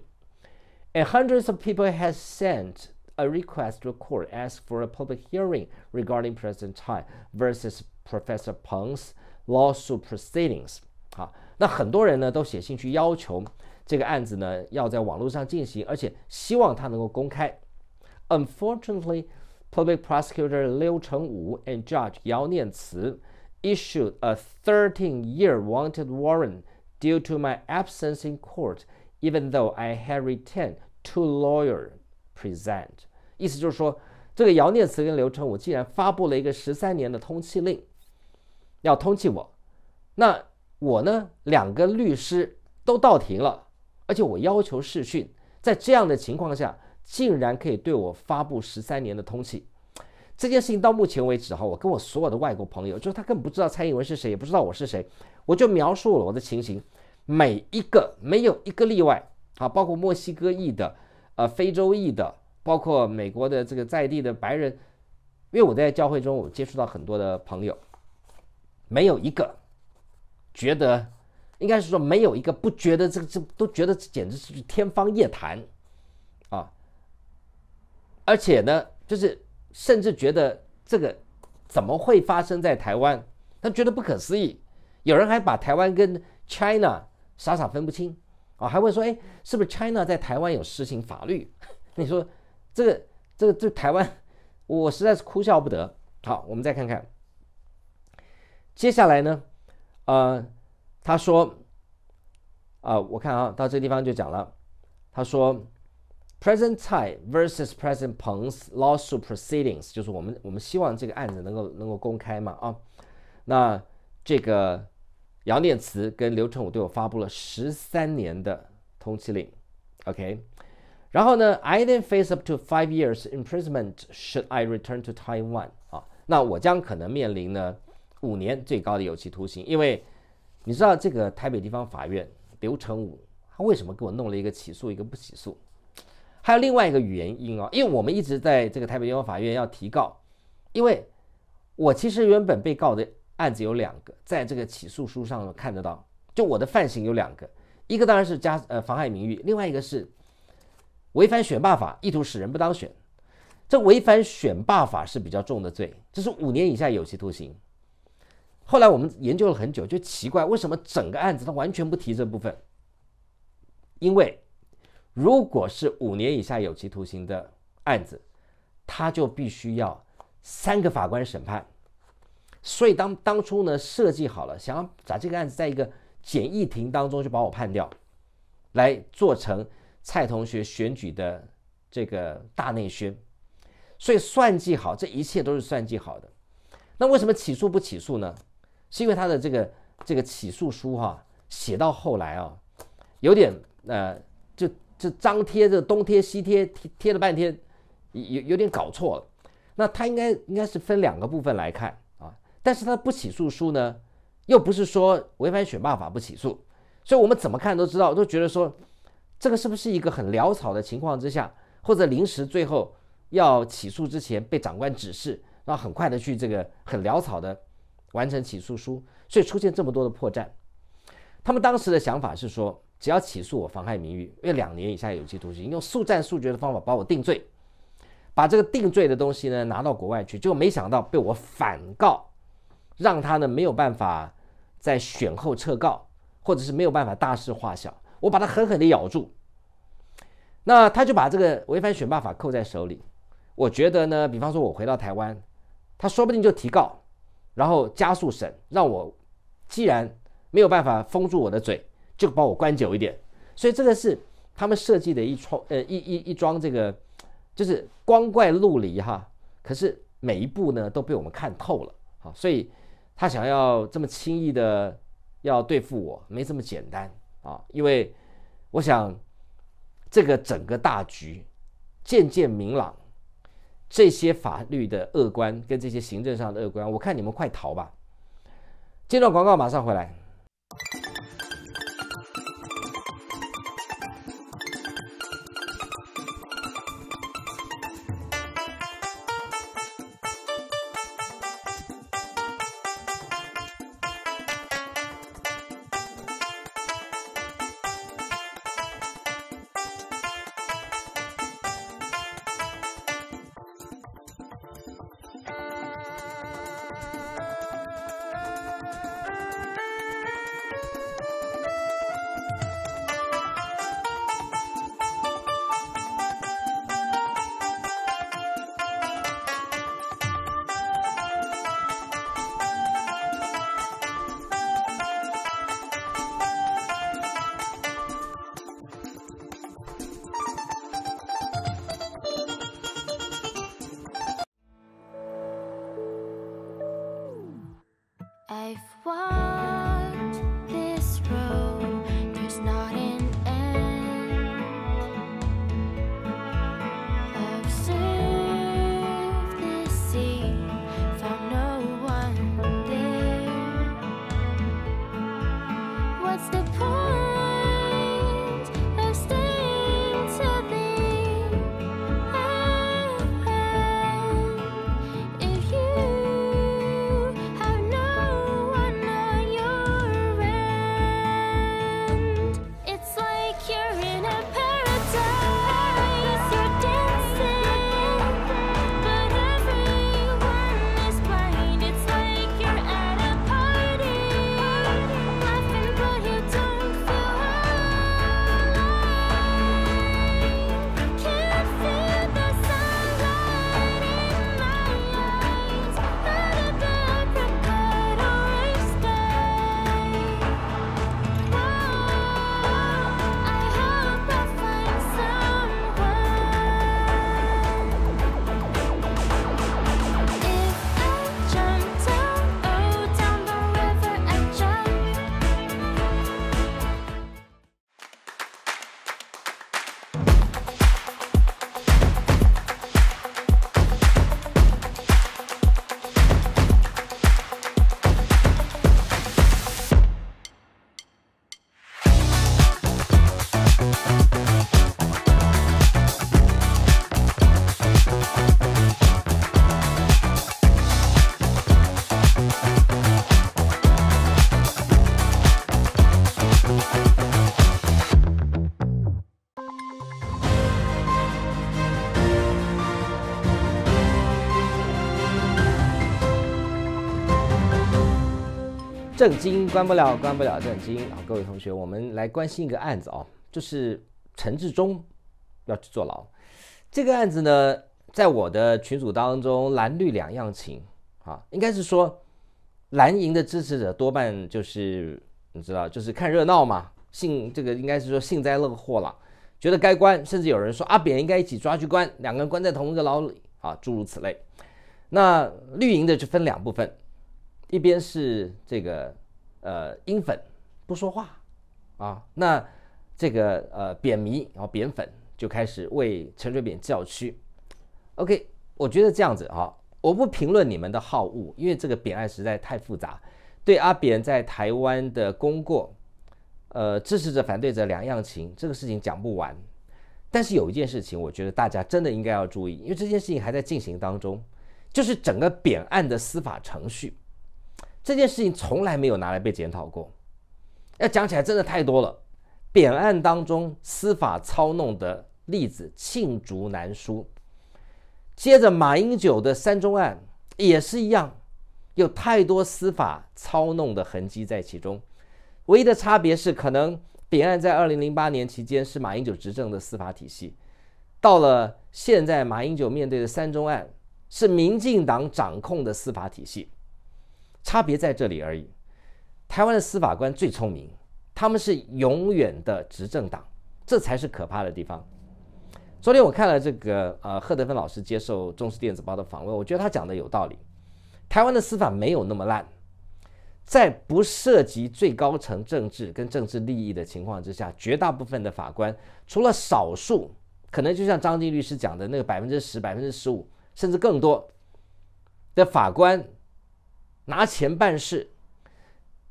[SPEAKER 1] And hundreds of people have sent a request to court ask for a public hearing regarding President Tsai versus Professor Peng's lawsuit proceedings. 好，那很多人呢都写信去要求。这个案子呢要在网络上进行，而且希望它能够公开。Unfortunately, Public Prosecutor Liu Chengwu and Judge Yao Nianci issued a 13-year wanted warrant due to my absence in court, even though I had retained two lawyer present. 意思就是说，这个姚念慈跟刘成武竟然发布了一个十三年的通缉令，要通缉我。那我呢，两个律师都到庭了。而且我要求试训，在这样的情况下，竟然可以对我发布十三年的通缉，这件事情到目前为止哈，我跟我所有的外国朋友，就是他根本不知道蔡英文是谁，也不知道我是谁，我就描述了我的情形，每一个没有一个例外啊，包括墨西哥裔的、呃非洲裔的，包括美国的这个在地的白人，因为我在教会中我接触到很多的朋友，没有一个觉得。应该是说，没有一个不觉得这个这都觉得这简直是天方夜谭，啊，而且呢，就是甚至觉得这个怎么会发生在台湾？他觉得不可思议。有人还把台湾跟 China 傻傻分不清啊，还问说，哎，是不是 China 在台湾有施行法律？你说这个这个这台湾，我实在是哭笑不得。好，我们再看看接下来呢，呃。他说，啊，我看啊，到这个地方就讲了。他说 p r e s e n t t a i versus p r e s e n t Peng's lawsuit proceedings，就是我们我们希望这个案子能够能够公开嘛啊。那这个杨念慈跟刘成武对我发布了十三年的通缉令，OK。然后呢，I then face up to five years imprisonment should I return to Taiwan 啊。那我将可能面临呢五年最高的有期徒刑，因为你知道这个台北地方法院刘成武他为什么给我弄了一个起诉一个不起诉？还有另外一个原因啊，因为我们一直在这个台北地方法院要提告，因为我其实原本被告的案子有两个，在这个起诉书上看得到，就我的犯行有两个，一个当然是加呃妨害名誉，另外一个是违反选罢法，意图使人不当选。这违反选罢法是比较重的罪，这是五年以下有期徒刑。后来我们研究了很久，就奇怪为什么整个案子他完全不提这部分。因为如果是五年以下有期徒刑的案子，他就必须要三个法官审判。所以当当初呢设计好了，想要把这个案子在一个简易庭当中就把我判掉，来做成蔡同学选举的这个大内宣。所以算计好，这一切都是算计好的。那为什么起诉不起诉呢？是因为他的这个这个起诉书哈，写到后来啊，有点呃，就就张贴这东贴西贴贴贴了半天，有有点搞错了。那他应该应该是分两个部分来看啊，但是他不起诉书呢，又不是说违反选罢法不起诉，所以我们怎么看都知道都觉得说，这个是不是一个很潦草的情况之下，或者临时最后要起诉之前被长官指示，然后很快的去这个很潦草的。完成起诉书，所以出现这么多的破绽。他们当时的想法是说，只要起诉我妨害名誉，要两年以下有期徒刑，用速战速决的方法把我定罪，把这个定罪的东西呢拿到国外去，结果没想到被我反告，让他呢没有办法在选后撤告，或者是没有办法大事化小，我把他狠狠地咬住。那他就把这个违反选办法扣在手里。我觉得呢，比方说我回到台湾，他说不定就提告。然后加速审，让我既然没有办法封住我的嘴，就把我关久一点。所以这个是他们设计的一桩呃一一一桩这个，就是光怪陆离哈。可是每一步呢都被我们看透了啊。所以他想要这么轻易的要对付我，没这么简单啊。因为我想这个整个大局渐渐明朗。这些法律的恶官跟这些行政上的恶官，我看你们快逃吧！这段广告马上回来。正经关不了，关不了正经啊！各位同学，我们来关心一个案子哦，就是陈志忠要去坐牢。这个案子呢，在我的群组当中，蓝绿两样情啊，应该是说蓝营的支持者多半就是你知道，就是看热闹嘛，幸这个应该是说幸灾乐祸了，觉得该关，甚至有人说阿扁应该一起抓去关，两个人关在同一个牢里啊，诸如此类。那绿营的就分两部分。一边是这个呃鹰粉不说话啊，那这个呃扁迷然后扁粉就开始为陈水扁叫屈。OK，我觉得这样子啊，我不评论你们的好恶，因为这个扁案实在太复杂，对阿扁在台湾的功过，呃支持者反对者两样情，这个事情讲不完。但是有一件事情，我觉得大家真的应该要注意，因为这件事情还在进行当中，就是整个扁案的司法程序。这件事情从来没有拿来被检讨过，要讲起来真的太多了。扁案当中司法操弄的例子罄竹难书。接着马英九的三中案也是一样，有太多司法操弄的痕迹在其中。唯一的差别是，可能扁案在二零零八年期间是马英九执政的司法体系，到了现在马英九面对的三中案是民进党掌控的司法体系。差别在这里而已。台湾的司法官最聪明，他们是永远的执政党，这才是可怕的地方。昨天我看了这个，呃，贺德芬老师接受《中视电子报》的访问，我觉得他讲的有道理。台湾的司法没有那么烂，在不涉及最高层政治跟政治利益的情况之下，绝大部分的法官，除了少数，可能就像张静律师讲的那个百分之十、百分之十五，甚至更多的法官。拿钱办事。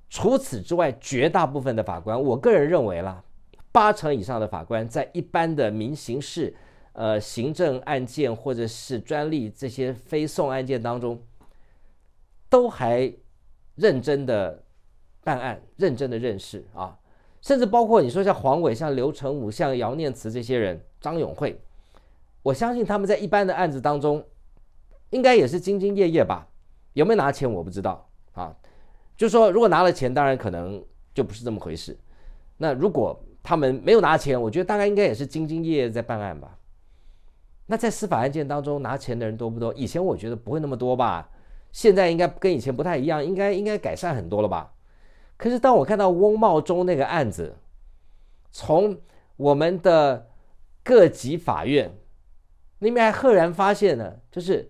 [SPEAKER 1] 除此之外，绝大部分的法官，我个人认为啦，八成以上的法官在一般的民、刑事、呃行政案件或者是专利这些非讼案件当中，都还认真的办案、认真的认识啊，甚至包括你说像黄伟、像刘成武、像姚念慈这些人，张永慧，我相信他们在一般的案子当中，应该也是兢兢业业吧。有没有拿钱我不知道啊，就说如果拿了钱，当然可能就不是这么回事。那如果他们没有拿钱，我觉得大概应该也是兢兢业业在办案吧。那在司法案件当中拿钱的人多不多？以前我觉得不会那么多吧，现在应该跟以前不太一样，应该应该改善很多了吧。可是当我看到翁茂忠那个案子，从我们的各级法院那边还赫然发现呢，就是。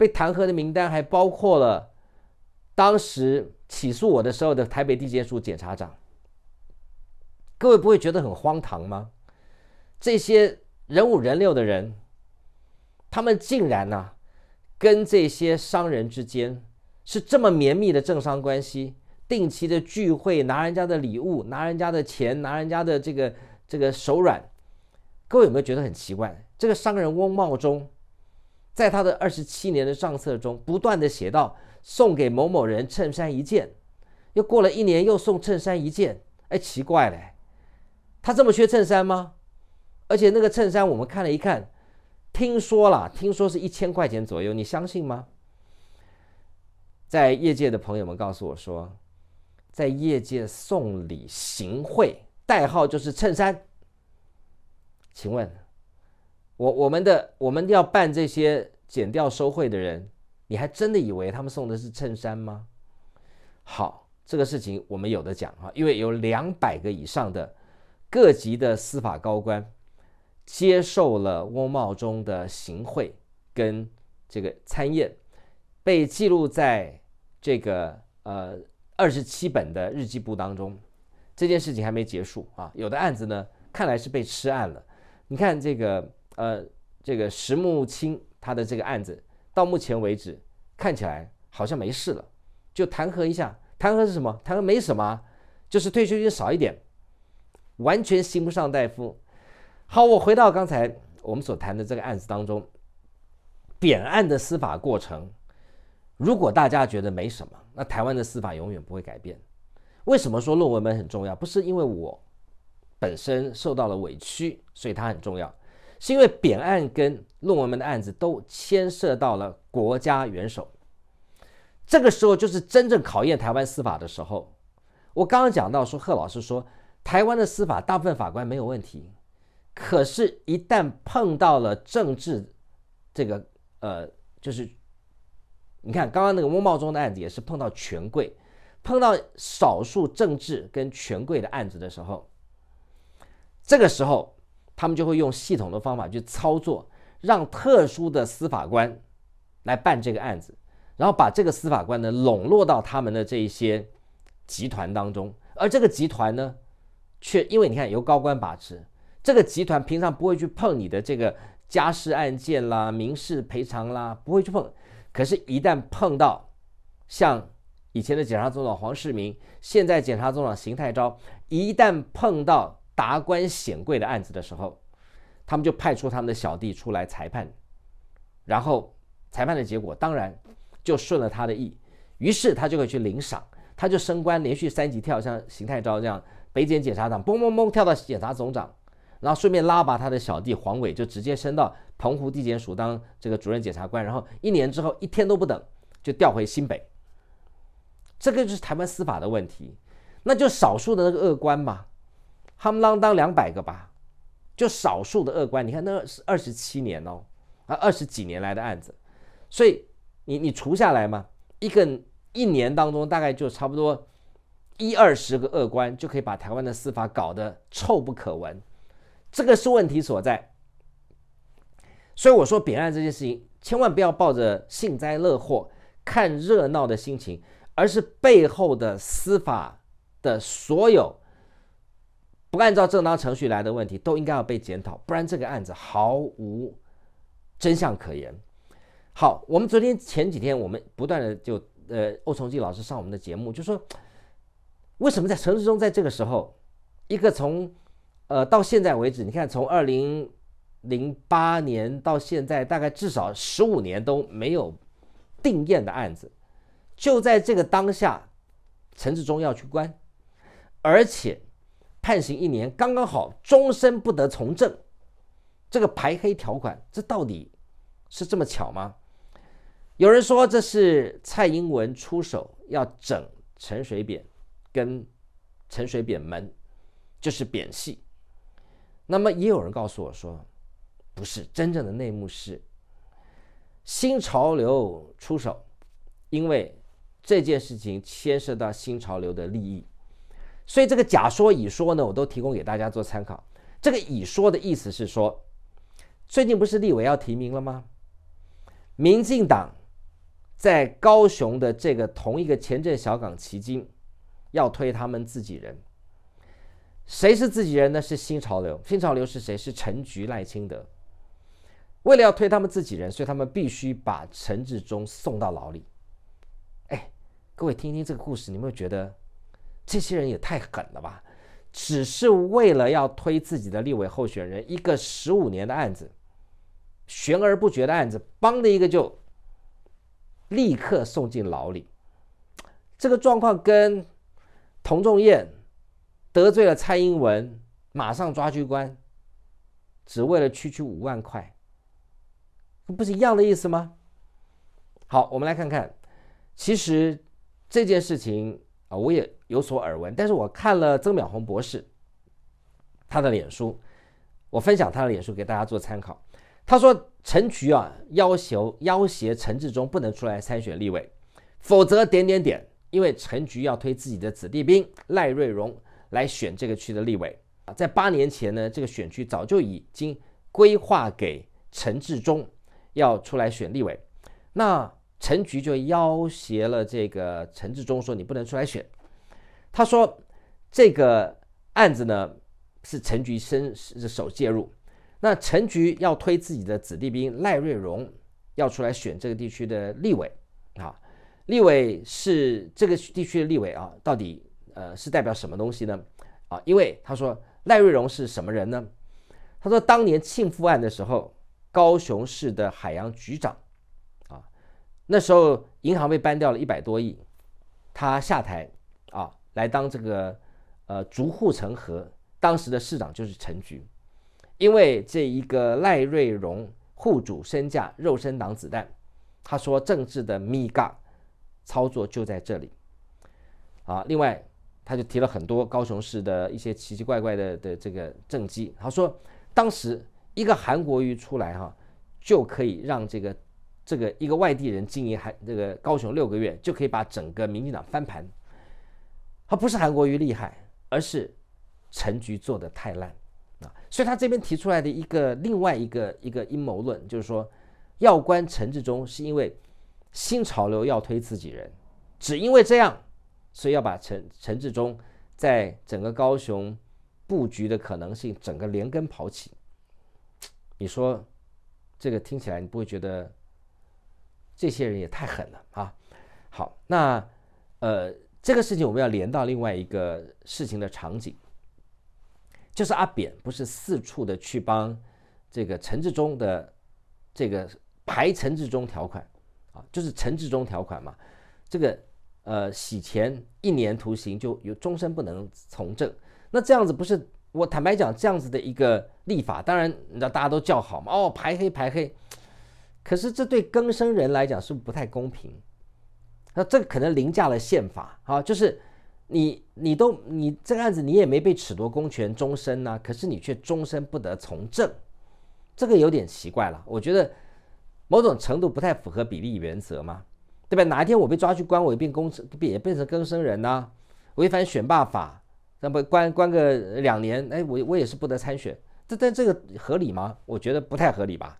[SPEAKER 1] 被弹劾的名单还包括了当时起诉我的时候的台北地检署检察长。各位不会觉得很荒唐吗？这些人五人六的人，他们竟然呢，跟这些商人之间是这么绵密的政商关系，定期的聚会，拿人家的礼物，拿人家的钱，拿人家的这个这个手软。各位有没有觉得很奇怪？这个商人翁茂忠。在他的二十七年的账册中，不断的写到送给某某人衬衫一件，又过了一年又送衬衫一件，哎，奇怪嘞，他这么缺衬衫吗？而且那个衬衫我们看了一看，听说了，听说是一千块钱左右，你相信吗？在业界的朋友们告诉我说，在业界送礼行贿代号就是衬衫，请问？我我们的我们要办这些剪掉收贿的人，你还真的以为他们送的是衬衫吗？好，这个事情我们有的讲哈，因为有两百个以上的各级的司法高官接受了翁茂中的行贿跟这个参宴，被记录在这个呃二十七本的日记簿当中。这件事情还没结束啊，有的案子呢，看来是被吃案了。你看这个。呃，这个石木清他的这个案子到目前为止看起来好像没事了，就弹劾一下，弹劾是什么？弹劾没什么，就是退休金少一点，完全刑不上大夫。好，我回到刚才我们所谈的这个案子当中，扁案的司法过程，如果大家觉得没什么，那台湾的司法永远不会改变。为什么说论文本很重要？不是因为我本身受到了委屈，所以它很重要。是因为扁案跟论文们的案子都牵涉到了国家元首，这个时候就是真正考验台湾司法的时候。我刚刚讲到说，贺老师说，台湾的司法大部分法官没有问题，可是，一旦碰到了政治，这个呃，就是，你看刚刚那个翁茂忠的案子也是碰到权贵，碰到少数政治跟权贵的案子的时候，这个时候。他们就会用系统的方法去操作，让特殊的司法官来办这个案子，然后把这个司法官呢笼络到他们的这一些集团当中。而这个集团呢，却因为你看由高官把持，这个集团平常不会去碰你的这个家事案件啦、民事赔偿啦，不会去碰。可是，一旦碰到像以前的检察总长黄世明，现在检察总长邢太昭，一旦碰到。达官显贵的案子的时候，他们就派出他们的小弟出来裁判，然后裁判的结果当然就顺了他的意，于是他就可以去领赏，他就升官，连续三级跳，像邢太昭这样，北检检察长，嘣嘣嘣跳到检察总长，然后顺便拉把他的小弟黄伟就直接升到澎湖地检署当这个主任检察官，然后一年之后一天都不等就调回新北，这个就是台湾司法的问题，那就少数的那个恶官嘛。他们啷当两百个吧，就少数的恶官。你看那二十七年哦，啊二十几年来的案子，所以你你除下来嘛，一个一年当中大概就差不多一二十个恶官，就可以把台湾的司法搞得臭不可闻。这个是问题所在。所以我说，别案这件事情，千万不要抱着幸灾乐祸、看热闹的心情，而是背后的司法的所有。不按照正当程序来的问题都应该要被检讨，不然这个案子毫无真相可言。好，我们昨天前几天，我们不断的就呃欧崇基老师上我们的节目就说，为什么在陈市忠在这个时候，一个从呃到现在为止，你看从二零零八年到现在大概至少十五年都没有定验的案子，就在这个当下，陈志忠要去关，而且。判刑一年，刚刚好，终身不得从政。这个排黑条款，这到底是这么巧吗？有人说这是蔡英文出手要整陈水扁跟陈水扁门，就是扁戏。那么也有人告诉我说，不是真正的内幕，是新潮流出手，因为这件事情牵涉到新潮流的利益。所以这个假说乙说呢，我都提供给大家做参考。这个乙说的意思是说，最近不是立委要提名了吗？民进党在高雄的这个同一个前镇小港旗津，要推他们自己人。谁是自己人呢？是新潮流。新潮流是谁？是陈菊、赖清德。为了要推他们自己人，所以他们必须把陈志忠送到牢里。哎，各位听听这个故事，你们会觉得？这些人也太狠了吧！只是为了要推自己的立委候选人，一个十五年的案子，悬而不决的案子，邦的一个就立刻送进牢里。这个状况跟童仲彦得罪了蔡英文，马上抓去官，只为了区区五万块，不是一样的意思吗？好，我们来看看，其实这件事情。啊，我也有所耳闻，但是我看了曾淼红博士他的脸书，我分享他的脸书给大家做参考。他说陈局啊要求要挟陈志忠不能出来参选立委，否则点点点。因为陈局要推自己的子弟兵赖瑞荣来选这个区的立委。啊，在八年前呢，这个选区早就已经规划给陈志忠要出来选立委，那。陈局就要挟了这个陈志忠，说你不能出来选。他说这个案子呢是陈局伸手介入，那陈局要推自己的子弟兵赖瑞荣要出来选这个地区的立委啊，立委是这个地区的立委啊，到底呃是代表什么东西呢？啊，因为他说赖瑞荣是什么人呢？他说当年庆父案的时候，高雄市的海洋局长。那时候银行被搬掉了一百多亿，他下台，啊，来当这个，呃，竹护城河。当时的市长就是陈菊，因为这一个赖瑞荣户主身价肉身挡子弹，他说政治的米嘎操作就在这里，啊，另外他就提了很多高雄市的一些奇奇怪怪的的这个政绩。他说当时一个韩国瑜出来哈，就可以让这个。这个一个外地人经营还这个高雄六个月就可以把整个民进党翻盘，他不是韩国瑜厉害，而是陈局做的太烂啊！所以他这边提出来的一个另外一个一个阴谋论，就是说要关陈志忠是因为新潮流要推自己人，只因为这样，所以要把陈陈志忠在整个高雄布局的可能性整个连根刨起。你说这个听起来你不会觉得？这些人也太狠了啊！好，那呃，这个事情我们要连到另外一个事情的场景，就是阿扁不是四处的去帮这个陈志忠的这个排陈志忠条款啊，就是陈志忠条款嘛，这个呃，洗钱一年徒刑就有终身不能从政，那这样子不是我坦白讲，这样子的一个立法，当然你知道大家都叫好嘛，哦，排黑排黑。可是这对更生人来讲是不是不太公平？那这个可能凌驾了宪法啊，就是你你都你这个案子你也没被褫夺公权终身呢，可是你却终身不得从政，这个有点奇怪了。我觉得某种程度不太符合比例原则嘛，对吧？哪一天我被抓去关，我变公也变成更生人呢？违反选罢法，那么关关个两年，哎，我我也是不得参选，这但这个合理吗？我觉得不太合理吧。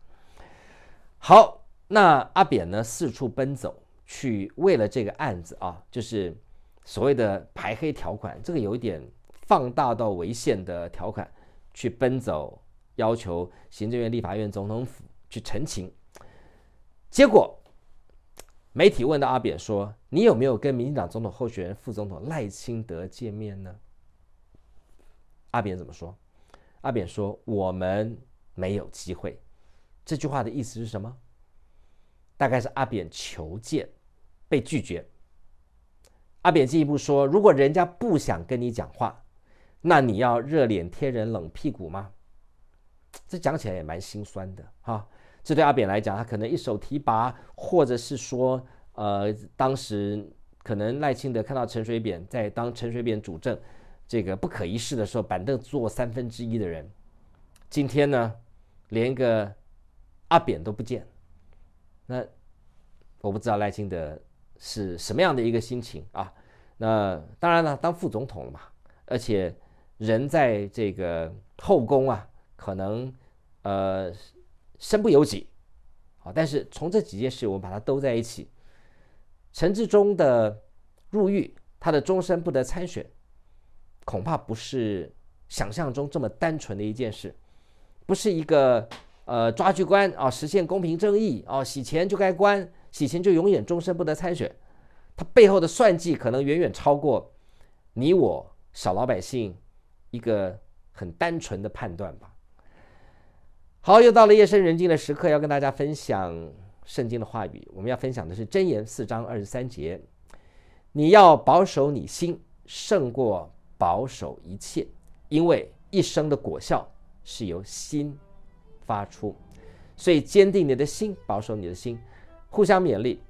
[SPEAKER 1] 好，那阿扁呢？四处奔走，去为了这个案子啊，就是所谓的排黑条款，这个有点放大到违宪的条款，去奔走，要求行政院、立法院、总统府去澄清。结果，媒体问到阿扁说：“你有没有跟民进党总统候选人、副总统赖清德见面呢？”阿扁怎么说？阿扁说：“我们没有机会。”这句话的意思是什么？大概是阿扁求见，被拒绝。阿扁进一步说：“如果人家不想跟你讲话，那你要热脸贴人冷屁股吗？”这讲起来也蛮心酸的啊！这对阿扁来讲，他可能一手提拔，或者是说，呃，当时可能赖清德看到陈水扁在当陈水扁主政，这个不可一世的时候，板凳坐三分之一的人，今天呢，连个。阿扁都不见，那我不知道赖清德是什么样的一个心情啊？那当然了，当副总统了嘛，而且人在这个后宫啊，可能呃身不由己啊。但是从这几件事，我们把它兜在一起，陈志忠的入狱，他的终身不得参选，恐怕不是想象中这么单纯的一件事，不是一个。呃，抓去关啊，实现公平正义啊，洗钱就该关，洗钱就永远终身不得参选。他背后的算计可能远远超过你我小老百姓一个很单纯的判断吧。好，又到了夜深人静的时刻，要跟大家分享圣经的话语。我们要分享的是箴言四章二十三节：你要保守你心，胜过保守一切，因为一生的果效是由心。发出，所以坚定你的心，保守你的心，互相勉励，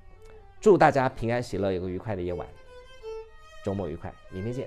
[SPEAKER 1] 祝大家平安喜乐，有个愉快的夜晚，周末愉快，明天见。